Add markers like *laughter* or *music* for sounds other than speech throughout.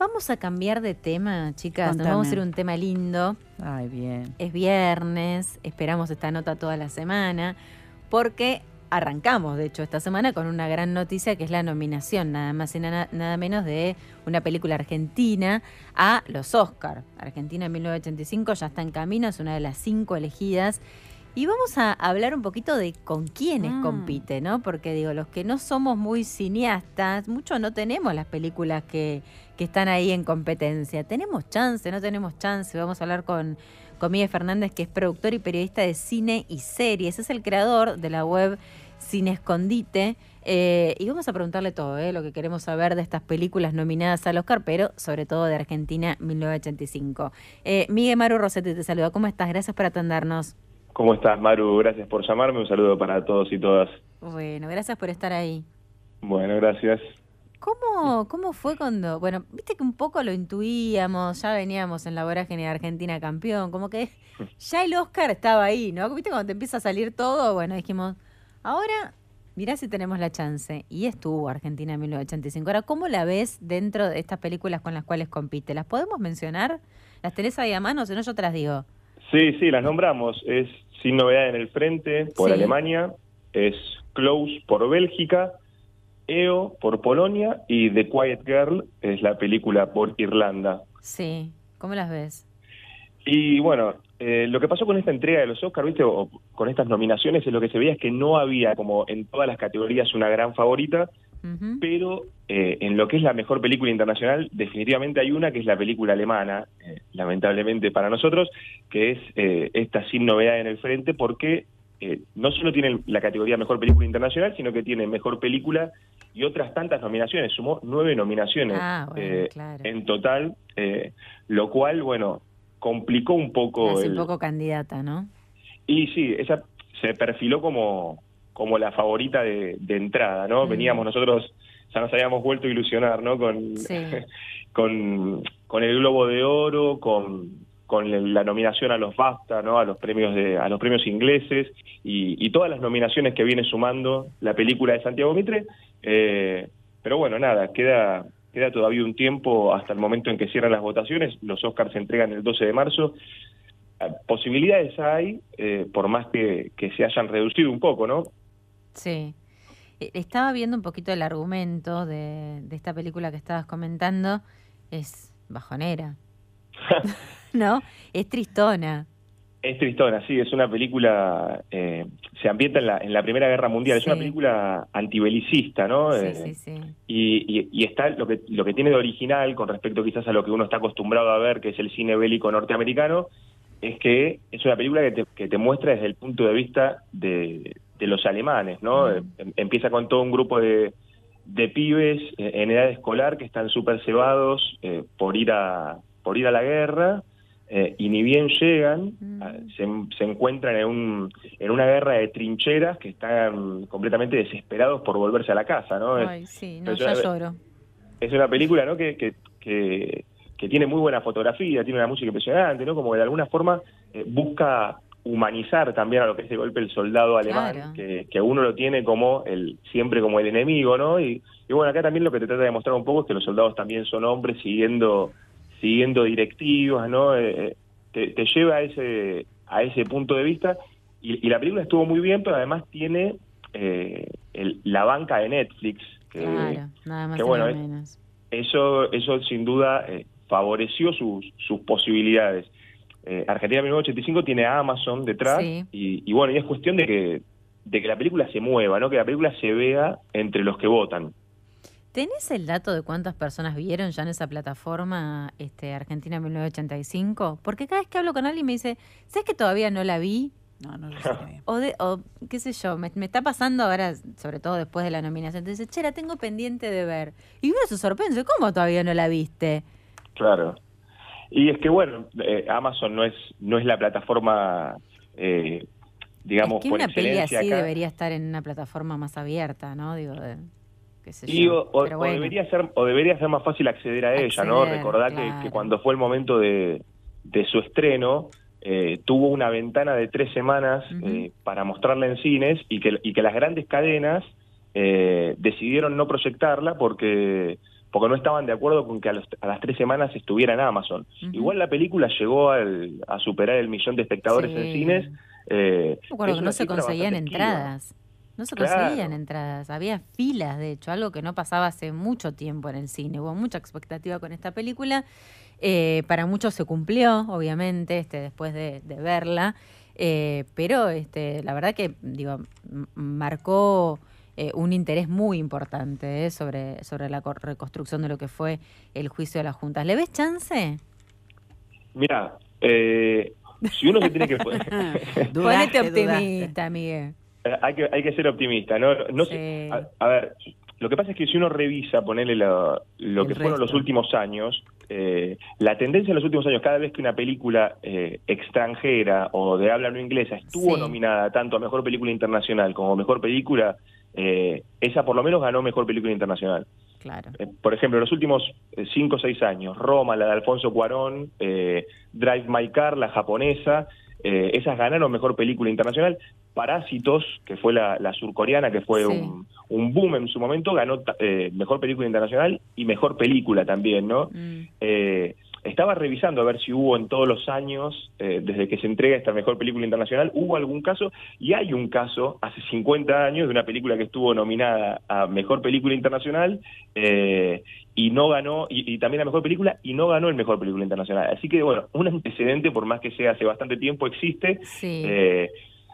Vamos a cambiar de tema, chicas. Nos vamos a hacer un tema lindo. Ay, bien. Es viernes, esperamos esta nota toda la semana, porque arrancamos, de hecho, esta semana con una gran noticia que es la nominación, nada más y nada, menos, de una película argentina a los Oscar. Argentina en 1985 ya está en camino, es una de las cinco elegidas y vamos a hablar un poquito de con quiénes mm. compite, ¿no? Porque digo, los que no somos muy cineastas, muchos no tenemos las películas que, están ahí en competencia. ¿Tenemos chance? ¿No tenemos chance? Vamos a hablar con, Miguel Fernández, que es productor y periodista de cine y series. Es el creador de la web Cine Escondite. Eh, y vamos a preguntarle todo, ¿eh? lo que queremos saber de estas películas nominadas al Oscar, pero sobre todo de Argentina 1985. Eh, Miguel Maru Rosetti, te saluda. ¿Cómo estás? Gracias por atendernos. ¿Cómo estás, Maru? Gracias por llamarme. Un saludo para todos y todas. Bueno, gracias por estar ahí. Bueno, gracias. ¿Cómo, ¿Cómo fue cuando.? Bueno, viste que un poco lo intuíamos, ya veníamos en la vorágine de Argentina campeón, como que *laughs* ya el Oscar estaba ahí, ¿no? Viste cuando te empieza a salir todo, bueno, dijimos, ahora mirá si tenemos la chance. Y estuvo Argentina en 1985. Ahora, ¿cómo la ves dentro de estas películas con las cuales compite? ¿Las podemos mencionar? ¿Las tenés ahí a mano? Si no, yo te las digo. Sí, sí, las nombramos. Es Sin Novedad en el Frente por Alemania, es Close por Bélgica, EO por Polonia y The Quiet Girl es la película por Irlanda. Sí, ¿cómo las ves? Y bueno, eh, lo que pasó con esta entrega de los Oscars, ¿viste? con estas nominaciones, es lo que se veía es que no había, como en todas las categorías, una gran favorita, pero eh, en lo que es la mejor película internacional, definitivamente hay una que es la película alemana, eh, lamentablemente para nosotros, que es eh, esta sin novedad en el frente, porque no solo tiene la categoría mejor película internacional, sino que tiene mejor película y otras tantas nominaciones. Sumó nueve nominaciones ah, en total, lo cual, bueno, complicó un poco. un poco candidata, ¿no? Y sí, esa se perfiló como como la favorita de, entrada, ¿no? Mm. Veníamos nosotros, ya nos habíamos vuelto a ilusionar, ¿no? Con, *laughs* con, el Globo de Oro, con, con la nominación a los BAFTA, ¿no? A los premios, de, a los premios ingleses y, todas las nominaciones que viene sumando la película de Santiago Mitre. Eh, pero bueno, nada, queda, queda todavía un tiempo hasta el momento en que cierran las votaciones. Los Oscars se entregan el 12 de marzo. Ah, posibilidades hay, eh, por más que, se hayan reducido un poco, ¿no? Sí. E, estaba viendo un poquito el argumento de, esta película que estabas comentando. Es bajonera. *laughs* ¿No? Es tristona. Es tristona, sí, es una película, eh, se ambienta en la, en la Primera Guerra Mundial, es una película antibelicista, ¿no? Sí, eh, sí, sí. Y, y, está lo que, lo que tiene de original con respecto quizás a lo que uno está acostumbrado a ver, que es el cine bélico norteamericano, es que es una película que que te muestra desde el punto de vista de, de los alemanes, ¿no? Mm. Em, em, empieza con todo un grupo de, de pibes eh, en edad escolar que están súper cebados eh, por, ir a, por ir a la guerra eh, y ni bien llegan, mm. se, encuentran en, un, en una guerra de trincheras que están completamente desesperados por volverse a la casa, ¿no? Ay, sí, no, es ya una, Es una película, ¿no? que, que, que tiene muy buena fotografía, tiene una música impresionante, ¿no? Como que de alguna forma busca humanizar también a lo que es de golpe el soldado alemán, que, uno lo tiene como el siempre como el enemigo, ¿no? Y, bueno, acá también lo que te trata de mostrar un poco es que los soldados también son hombres siguiendo siguiendo directivas, ¿no? Eh, eh, te, lleva a ese a ese punto de vista y, la película estuvo muy bien, pero además tiene eh, la banca de Netflix, que, nada más que bueno, eso eso sin duda favoreció sus posibilidades. Eh, Argentina 1985 tiene Amazon detrás y, bueno, y es cuestión de que, de que la película se mueva, ¿no? Que la película se vea entre los que votan. ¿Tenés el dato de cuántas personas vieron ya en esa plataforma este, Argentina 1985? Porque cada vez que hablo con alguien me dice, ¿sabes que todavía no la vi? No, no lo sé. *laughs* o, o qué sé yo, me, está pasando ahora, sobre todo después de la nominación, te dice, che, la tengo pendiente de ver. Y uno se sorprende, ¿cómo todavía no la viste? Claro. Y es que, bueno, eh, Amazon no es, no es la plataforma, eh, digamos, es que una peli así debería estar en una plataforma más abierta, ¿no? Digo, qué O, debería ser, o debería ser más fácil acceder a ella, ¿no? Recordad que, cuando fue el momento de, su estreno, eh, tuvo una ventana de tres semanas eh, para mostrarla en cines y que, y que las grandes cadenas decidieron no proyectarla porque porque no estaban de acuerdo con que a, las tres semanas estuviera en Amazon. Igual la película llegó a superar el millón de espectadores en cines. Eh, no se conseguían entradas. No se conseguían entradas, había filas, de hecho, algo que no pasaba hace mucho tiempo en el cine. Hubo mucha expectativa con esta película. Eh, para muchos se cumplió, obviamente, este, después de, verla. Eh, pero este, la verdad que digo, marcó eh, un interés muy importante eh, sobre, sobre la reconstrucción de lo que fue el juicio de la Junta. ¿Le ves chance? Mira, eh, si uno se tiene que... *laughs* *laughs* Ponete optimista, Miguel. Hay que, hay que ser optimista, ¿no? no a, ver, lo que pasa es que si uno revisa, ponerle lo, que fueron los últimos años, la tendencia en los últimos años, cada vez que una película extranjera o de habla no inglesa estuvo nominada tanto a Mejor Película Internacional como Mejor Película, esa eh, por lo menos ganó mejor película internacional. Eh, por ejemplo, en los últimos 5 eh, o 6 años, Roma, la de Alfonso Cuarón, Drive My Car, la japonesa, esas ganaron mejor película internacional. Parásitos, que fue la, surcoreana, que fue un, boom en su momento, ganó mejor película internacional y mejor película también, ¿no? Mm estaba revisando a ver si hubo en todos los años, eh, desde que se entrega esta mejor película internacional, hubo algún caso, y hay un caso hace 50 años de una película que estuvo nominada a mejor película internacional eh, y no ganó, y, también a mejor película, y no ganó el mejor película internacional. Así que, bueno, un antecedente, por más que sea hace bastante tiempo, existe. Sí. Eh,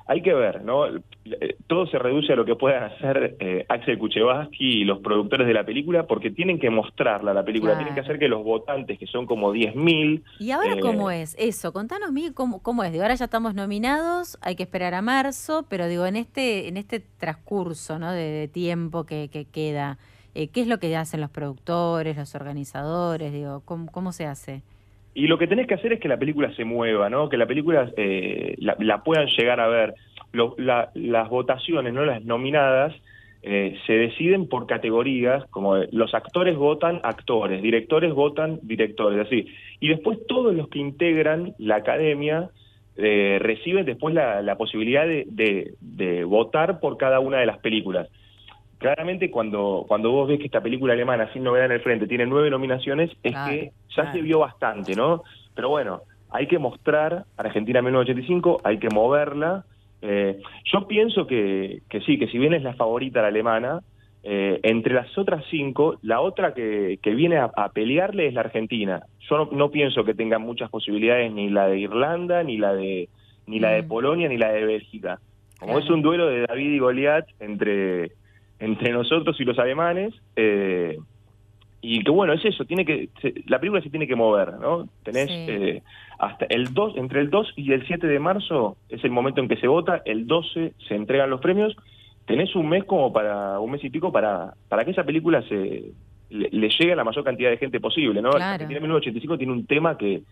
hay que ver, ¿no? Eh, todo se reduce a lo que puedan hacer eh, Axel Kuchevaski y los productores de la película porque tienen que mostrarla la película, tienen que hacer que los votantes, que son como 10.000... ¿Y ahora eh, cómo es eso? Contanos, Miguel, cómo, es. De ahora ya estamos nominados, hay que esperar a marzo, pero digo, en este, en este transcurso ¿no? de, tiempo que, queda, eh, ¿qué es lo que hacen los productores, los organizadores? Digo, ¿cómo, cómo se hace? Y lo que tenés que hacer es que la película se mueva, ¿no? Que la película eh, la, puedan llegar a ver. las votaciones, ¿no? Las nominadas eh, se deciden por categorías, como los actores votan actores, directores votan directores, así. Y después todos los que integran la academia eh, reciben después la, posibilidad de votar por cada una de las películas claramente cuando, cuando vos ves que esta película alemana, sin novedad en el frente, tiene nueve nominaciones, es que ya se vio bastante, ¿no? Pero bueno, hay que mostrar Argentina 1985, hay que moverla. Eh, yo pienso que, que, sí, que si bien es la favorita la alemana, eh, entre las otras cinco, la otra que, viene a, pelearle es la Argentina. Yo no, pienso que tenga muchas posibilidades ni la de Irlanda, ni la de, ni la de mm. Polonia, ni la de Bélgica. Como es un duelo de David y Goliat entre, entre nosotros y los alemanes. Eh, y que bueno, es eso, tiene que la película se tiene que mover, ¿no? Tenés eh, hasta el 2, entre el 2 y el 7 de marzo es el momento en que se vota, el 12 se entregan los premios, tenés un mes como para, un mes y pico para, para que esa película se le, llegue a la mayor cantidad de gente posible, ¿no? Claro. Argentina 1985 tiene un tema que,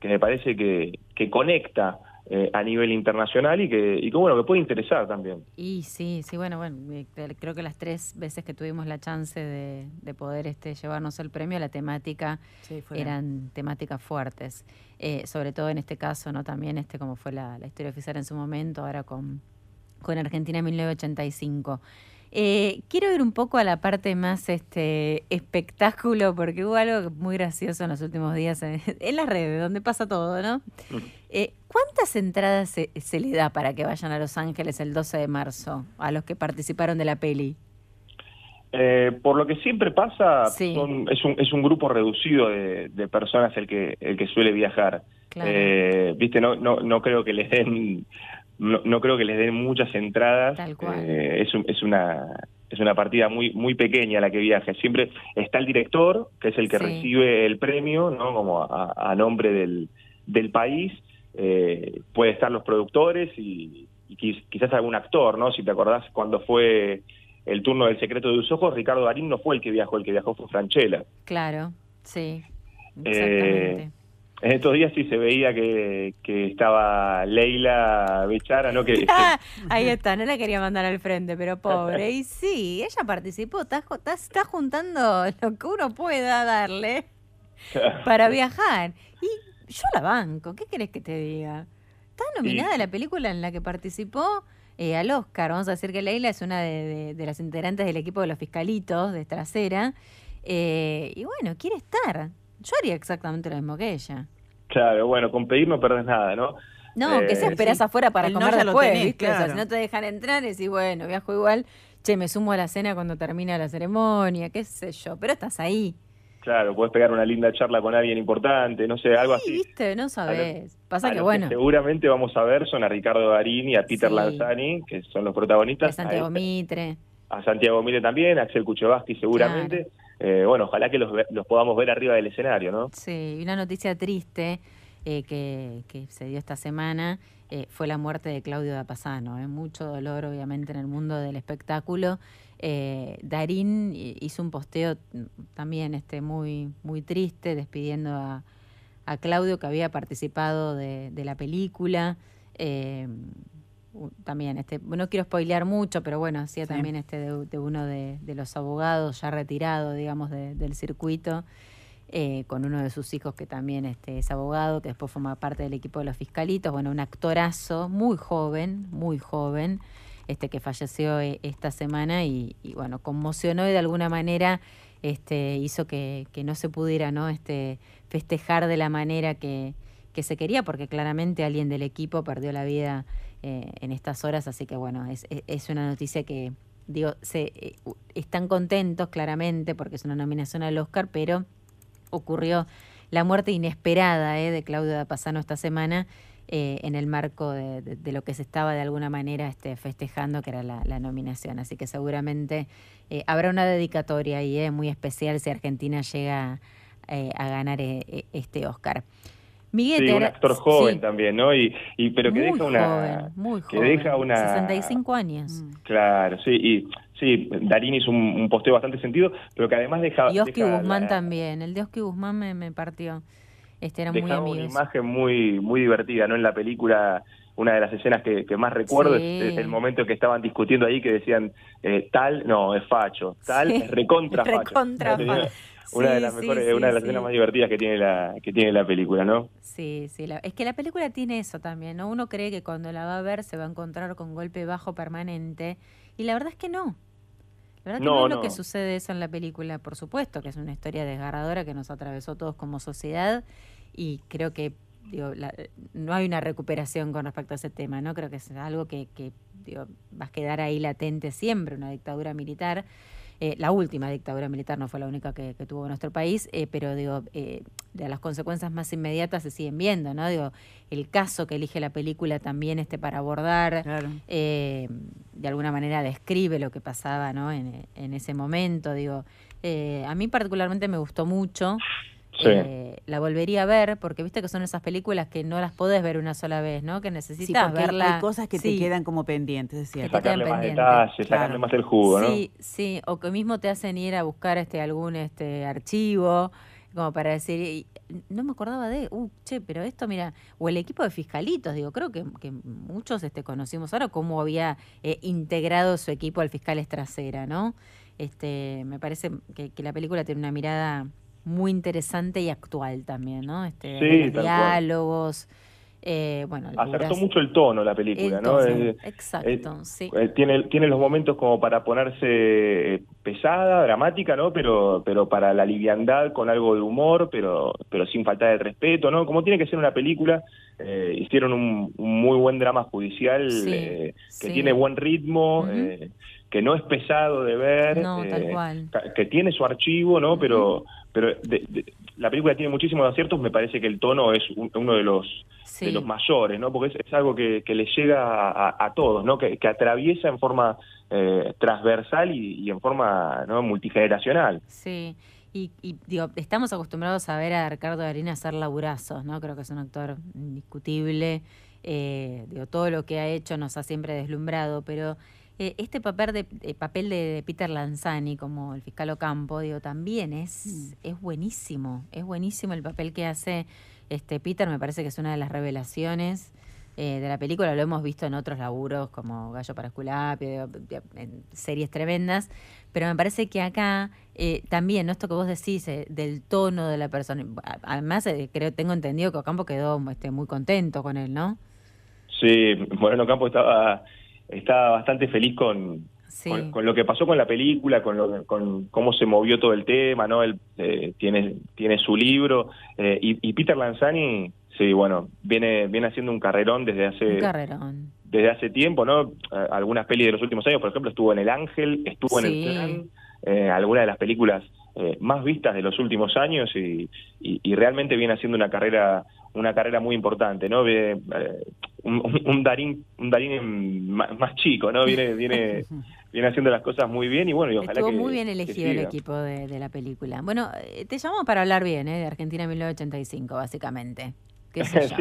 que me parece que, que conecta eh, a nivel internacional y que, bueno, que puede interesar también. Y sí, sí, bueno, bueno, eh, creo que las tres veces que tuvimos la chance de, poder este, llevarnos el premio, la temática eran temáticas fuertes. Eh, sobre todo en este caso, ¿no? También este, como fue la, historia oficial en su momento, ahora con, con Argentina en 1985. Eh, quiero ir un poco a la parte más este espectáculo, porque hubo algo muy gracioso en los últimos días en, *laughs* las redes, donde pasa todo, ¿no? Mm. Eh, ¿Cuántas entradas se, le da para que vayan a Los Ángeles el 12 de marzo a los que participaron de la peli? Eh, por lo que siempre pasa, es, un, grupo reducido de, personas el que, suele viajar. Viste, no, no, no creo que les den no, creo que les den muchas entradas. Eh, es, es una es una partida muy muy pequeña la que viaja. Siempre está el director, que es el que recibe el premio, ¿no? Como a, nombre del, país. Eh, puede estar los productores y, quizás algún actor, ¿no? Si te acordás cuando fue el turno del secreto de tus ojos, Ricardo Darín no fue el que viajó, el que viajó fue Franchella. Claro, sí. Eh, Exactamente en estos días sí se veía que, estaba Leila Bechara, ¿no? Que, *laughs* ahí está, no la quería mandar al frente, pero pobre. Y sí, ella participó, está, juntando lo que uno pueda darle *laughs* para viajar. Y yo la banco, ¿qué querés que te diga? Está nominada la película en la que participó eh, al Oscar. Vamos a decir que Leila es una de, las integrantes del equipo de los fiscalitos de Trasera. Eh, y bueno, quiere estar. Yo haría exactamente lo mismo que ella. Claro, bueno, con pedir no perdés nada, ¿no? No, que eh, se esperas afuera para comer no después, si no te dejan entrar, decís, bueno, viajo igual, che, me sumo a la cena cuando termina la ceremonia, qué sé yo, pero estás ahí. Claro, puedes pegar una linda charla con alguien importante, no sé, algo así. viste, no sabes. Pasa que bueno. seguramente vamos a ver son a Ricardo Darín y a Peter Lanzani, que son los protagonistas. A Santiago este, Mitre. A Santiago Mitre también, a Axel Kuchevaski seguramente. Eh, bueno, ojalá que los, podamos ver arriba del escenario, ¿no? Sí, y una noticia triste eh, que, se dio esta semana eh, fue la muerte de Claudio Dapasano. Mucho dolor, obviamente, en el mundo del espectáculo. Darín hizo un posteo también este, muy, muy triste, despidiendo a, Claudio, que había participado de, de la película también, este, no quiero spoilear mucho, pero bueno, hacía también este de, uno de, los abogados ya retirado, digamos, del circuito, eh, con uno de sus hijos que también este, es abogado, que después forma parte del equipo de los fiscalitos, bueno, un actorazo muy joven, muy joven, este, que falleció eh, esta semana y, bueno, conmocionó y de alguna manera este, hizo que, que no se pudiera, ¿no? Este, festejar de la manera que, que se quería, porque claramente alguien del equipo perdió la vida eh, en estas horas, así que bueno, es, una noticia que, digo, se, eh, están contentos claramente porque es una nominación al Oscar, pero ocurrió la muerte inesperada eh, de Claudio Dapasano esta semana. en el marco de, lo que se estaba de alguna manera este, festejando, que era la, nominación. Así que seguramente habrá una dedicatoria y es muy especial si Argentina llega a ganar e, este Oscar. Miguel sí, un actor joven también, ¿no? Y, pero que deja una joven, muy que deja una 65 años. Mm. Claro, sí, y sí, Darín hizo un, posteo bastante sentido, pero que además deja Y que Guzmán también, el Dios que Guzmán me, partió. Este era muy amigo. Dejaba una imagen muy muy divertida, ¿no? En la película una de las escenas que, más recuerdo es el momento que estaban discutiendo ahí que decían eh, tal no es facho tal es recontra *laughs* facho una de las mejores, una de las escenas más divertidas que tiene la, que tiene la película, ¿no? Sí, sí, es que la película tiene eso también, ¿no? Uno cree que cuando la va a ver se va a encontrar con golpe bajo permanente, y la verdad es que no. La verdad que no, es lo que sucede eso en la película, por supuesto, que es una historia desgarradora que nos atravesó todos como sociedad, y creo que no hay una recuperación con respecto a ese tema, ¿no? Creo que es algo que, que va a quedar ahí latente siempre, una dictadura militar. Eh, la última dictadura militar no fue la única que, tuvo nuestro país, eh, pero digo, eh, de las consecuencias más inmediatas se siguen viendo, ¿no? Digo, el caso que elige la película también este para abordar, de alguna manera describe lo que pasaba, ¿no? En, en ese momento, digo, a mí particularmente me gustó mucho. Eh, la volvería a ver, porque viste que son esas películas que no las podés ver una sola vez, ¿no? Que necesitas sí, verla. Hay cosas que te quedan como pendientes, es más ¿no? Sí, sí, o que mismo te hacen ir a buscar este algún este archivo, como para decir, no me acordaba de, uh, che, pero esto, mira, o el equipo de fiscalitos, digo, creo que, muchos este, conocimos ahora cómo había eh, integrado su equipo al fiscal Trasera, ¿no? Este, me parece que, que la película tiene una mirada muy interesante y actual también, ¿no? Este, diálogos. Eh, bueno, Acertó mucho el tono la película, ¿no? exacto, eh, sí. Eh, tiene, tiene los momentos como para ponerse eh, pesada, dramática, ¿no? Pero, pero para la liviandad, con algo de humor, pero, pero sin falta de respeto, ¿no? Como tiene que ser una película, hicieron un, muy buen drama judicial que tiene buen ritmo que no es pesado de ver, eh, que tiene su archivo, ¿no? Pero, pero la película tiene muchísimos aciertos, me parece que el tono es uno de los, los mayores, ¿no? Porque es, algo que, le llega a, a, todos, ¿no? Que, atraviesa en forma eh, transversal y, en forma ¿no? multigeneracional. Sí. Y, digo, estamos acostumbrados a ver a Ricardo Darín hacer laburazos, ¿no? Creo que es un actor indiscutible. Eh, digo, todo lo que ha hecho nos ha siempre deslumbrado, pero eh, este papel de, eh, papel de Peter Lanzani como el fiscal Ocampo, digo, también es, mm. es buenísimo, es buenísimo el papel que hace este Peter, me parece que es una de las revelaciones. Eh, de la película, lo hemos visto en otros laburos como Gallo para Esculapio, en series tremendas, pero me parece que acá también, esto que vos decís, del tono de la persona, además creo, tengo entendido que Ocampo quedó este, muy contento con él, ¿no? Sí, Bueno, Ocampo estaba está bastante feliz con, con, lo que pasó con la película, con, con cómo se movió todo el tema, ¿no? Él eh, tiene, tiene su libro eh, y, Peter Lanzani, sí, bueno, viene, viene haciendo un carrerón desde hace... Desde hace tiempo, ¿no? Algunas pelis de los últimos años, por ejemplo, estuvo en El Ángel, estuvo en El eh, algunas de las películas eh, más vistas de los últimos años y, y, realmente viene haciendo una carrera una carrera muy importante no eh, un, Darín un Darín más, chico no viene viene *laughs* viene haciendo las cosas muy bien y bueno estuvo muy bien elegido el equipo de, la película bueno eh, te llamo para hablar bien ¿eh? de Argentina 1985 básicamente *laughs*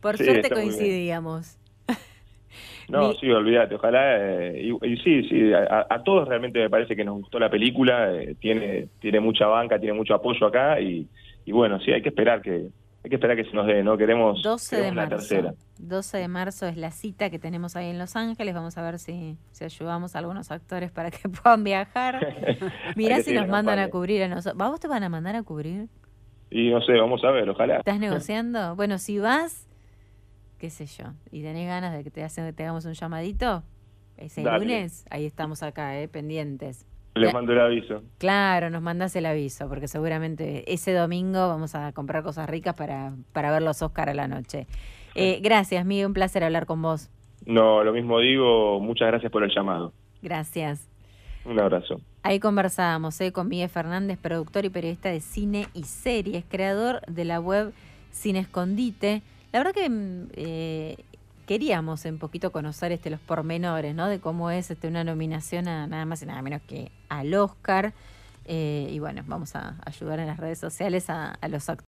por, *laughs* suerte coincidíamos no, sí, olvídate, ojalá. Eh, y, sí, sí, a, todos realmente me parece que nos gustó la película, eh, tiene, tiene mucha banca, tiene mucho apoyo acá y, bueno, sí, hay que esperar que... Hay que esperar que se nos dé, ¿no? Queremos, 12 de marzo. tercera. 12 de marzo es la cita que tenemos ahí en Los Ángeles. Vamos a ver si, ayudamos a algunos actores para que *laughs* puedan viajar. *laughs* Mirá si nos mandan a cubrir a ¿Vos te van a mandar a cubrir? Y no sé, vamos a ver, ojalá. ¿Estás negociando? bueno, si vas, qué sé yo, y tenés ganas de que te, hagamos un llamadito, ese lunes, ahí estamos acá, eh, pendientes. Les mando el aviso. Claro, nos mandas el aviso, porque seguramente ese domingo vamos a comprar cosas ricas para, para ver los Oscar a la noche. Eh, gracias, Miguel, un placer hablar con vos. No, lo mismo digo, muchas gracias por el llamado. Gracias. Un abrazo. Ahí conversábamos eh, con Miguel Fernández, productor y periodista de cine y series, creador de la web Cine Escondite. La verdad que mm, eh, queríamos un poquito conocer este, los pormenores, ¿no? De cómo es este, una nominación a nada más y nada menos que al Oscar. Eh, y bueno, vamos a ayudar en las redes sociales a, a los actores.